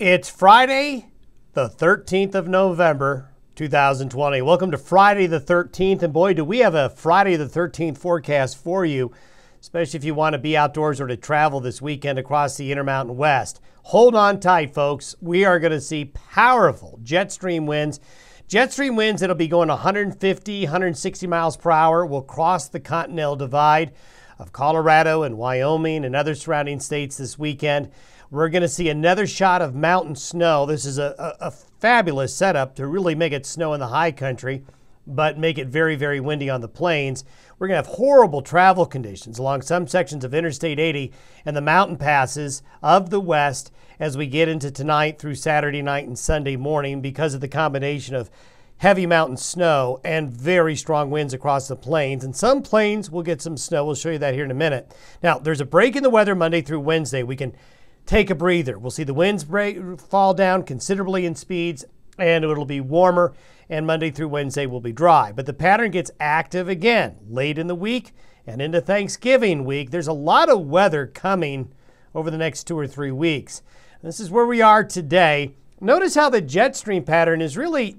It's Friday, the 13th of November, 2020. Welcome to Friday the 13th. And boy, do we have a Friday the 13th forecast for you, especially if you want to be outdoors or to travel this weekend across the Intermountain West. Hold on tight, folks. We are going to see powerful jet stream winds. Jet stream winds that'll be going 150, 160 miles per hour will cross the Continental Divide of Colorado and Wyoming and other surrounding states this weekend. We're going to see another shot of mountain snow. This is a, a, a fabulous setup to really make it snow in the high country, but make it very, very windy on the plains. We're going to have horrible travel conditions along some sections of Interstate 80 and the mountain passes of the west as we get into tonight through Saturday night and Sunday morning because of the combination of heavy mountain snow and very strong winds across the plains. And some plains will get some snow. We'll show you that here in a minute. Now, there's a break in the weather Monday through Wednesday. We can take a breather. We'll see the winds break, fall down considerably in speeds, and it'll be warmer. And Monday through Wednesday will be dry. But the pattern gets active again late in the week and into Thanksgiving week. There's a lot of weather coming over the next two or three weeks. This is where we are today. Notice how the jet stream pattern is really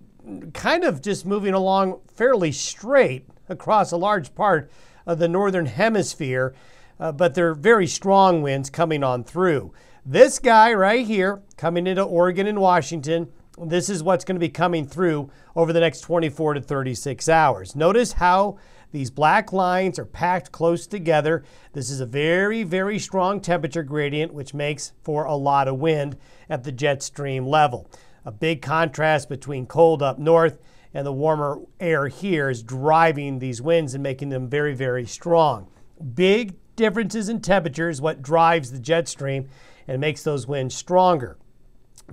kind of just moving along fairly straight across a large part of the northern hemisphere, uh, but they're very strong winds coming on through. This guy right here coming into Oregon and Washington, this is what's going to be coming through over the next 24 to 36 hours. Notice how these black lines are packed close together. This is a very, very strong temperature gradient, which makes for a lot of wind at the jet stream level. A big contrast between cold up north and the warmer air here is driving these winds and making them very, very strong. Big differences in temperature is what drives the jet stream and makes those winds stronger.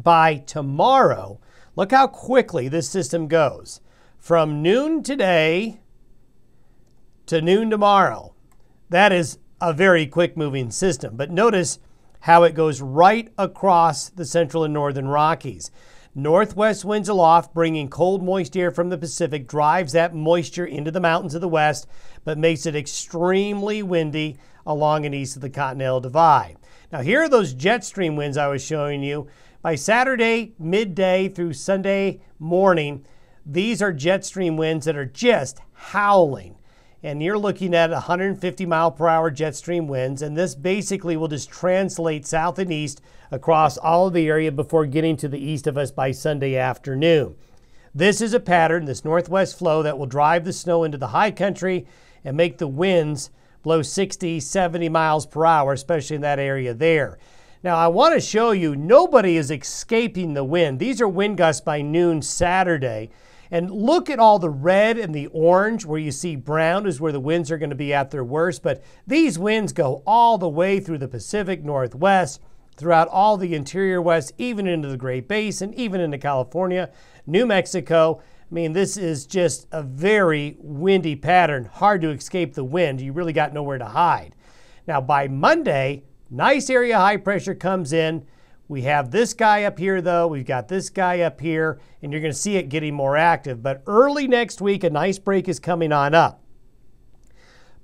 By tomorrow, look how quickly this system goes. From noon today to noon tomorrow. That is a very quick moving system. But notice how it goes right across the central and northern Rockies. Northwest winds aloft, bringing cold, moist air from the Pacific, drives that moisture into the mountains of the west, but makes it extremely windy along and east of the Continental Divide. Now, here are those jet stream winds I was showing you. By Saturday midday through Sunday morning, these are jet stream winds that are just howling and you're looking at 150 mile per hour jet stream winds and this basically will just translate south and east across all of the area before getting to the east of us by Sunday afternoon. This is a pattern, this northwest flow that will drive the snow into the high country and make the winds blow 60, 70 miles per hour, especially in that area there. Now I want to show you nobody is escaping the wind. These are wind gusts by noon Saturday. And look at all the red and the orange where you see brown is where the winds are going to be at their worst. But these winds go all the way through the Pacific Northwest, throughout all the interior West, even into the Great Basin, even into California, New Mexico. I mean, this is just a very windy pattern. Hard to escape the wind. You really got nowhere to hide. Now, by Monday, nice area high pressure comes in. We have this guy up here, though. We've got this guy up here, and you're going to see it getting more active. But early next week, a nice break is coming on up.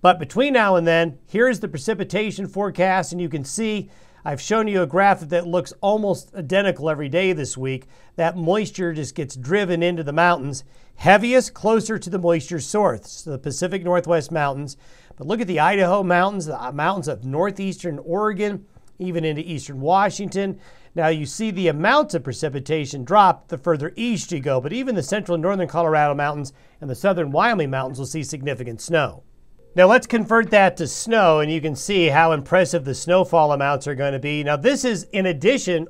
But between now and then, here's the precipitation forecast, and you can see I've shown you a graph that looks almost identical every day this week. That moisture just gets driven into the mountains, heaviest closer to the moisture source, the Pacific Northwest Mountains. But look at the Idaho mountains, the mountains of northeastern Oregon, even into eastern Washington. Now you see the amounts of precipitation drop the further east you go, but even the central and northern Colorado mountains and the southern Wyoming mountains will see significant snow. Now let's convert that to snow and you can see how impressive the snowfall amounts are going to be. Now this is in addition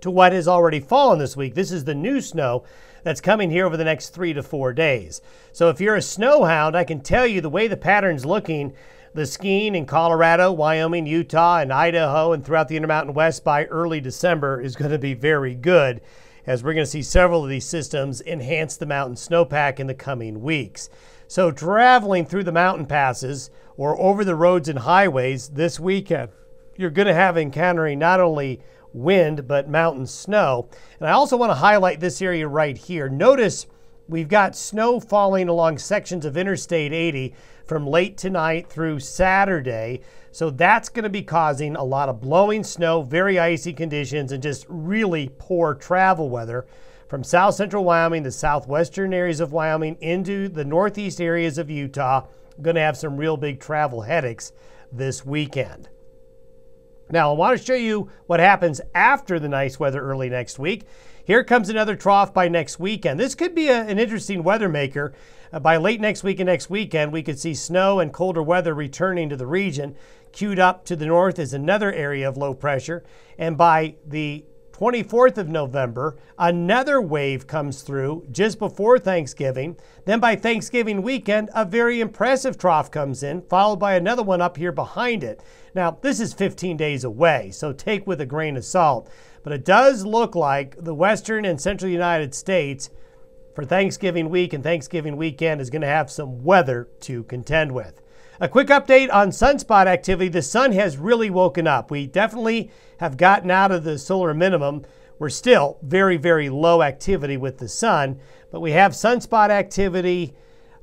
to what has already fallen this week. This is the new snow that's coming here over the next three to four days. So if you're a snow hound, I can tell you the way the pattern's looking, the skiing in Colorado, Wyoming, Utah, and Idaho, and throughout the Intermountain West by early December is going to be very good, as we're going to see several of these systems enhance the mountain snowpack in the coming weeks. So, traveling through the mountain passes or over the roads and highways this weekend, you're going to have encountering not only wind but mountain snow. And I also want to highlight this area right here. Notice we've got snow falling along sections of Interstate 80 from late tonight through Saturday. So that's going to be causing a lot of blowing snow, very icy conditions, and just really poor travel weather from south central Wyoming to southwestern areas of Wyoming into the northeast areas of Utah. Going to have some real big travel headaches this weekend. Now, I want to show you what happens after the nice weather early next week. Here comes another trough by next weekend. This could be a, an interesting weather maker. Uh, by late next week and next weekend, we could see snow and colder weather returning to the region. Queued up to the north is another area of low pressure. And by the 24th of November, another wave comes through just before Thanksgiving. Then by Thanksgiving weekend, a very impressive trough comes in, followed by another one up here behind it. Now, this is 15 days away, so take with a grain of salt. But it does look like the western and central United States for Thanksgiving week and Thanksgiving weekend is going to have some weather to contend with. A quick update on sunspot activity. The sun has really woken up. We definitely have gotten out of the solar minimum. We're still very, very low activity with the sun, but we have sunspot activity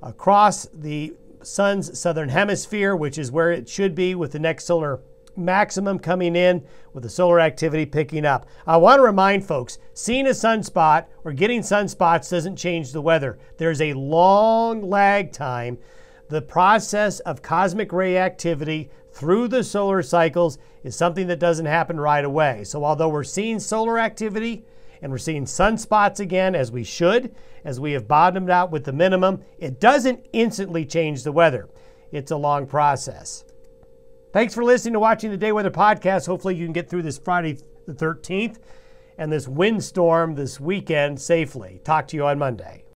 across the sun's southern hemisphere, which is where it should be with the next solar maximum coming in with the solar activity picking up. I want to remind folks, seeing a sunspot or getting sunspots doesn't change the weather. There's a long lag time the process of cosmic ray activity through the solar cycles is something that doesn't happen right away. So although we're seeing solar activity and we're seeing sunspots again, as we should, as we have bottomed out with the minimum, it doesn't instantly change the weather. It's a long process. Thanks for listening to Watching the Day Weather Podcast. Hopefully you can get through this Friday the 13th and this windstorm this weekend safely. Talk to you on Monday.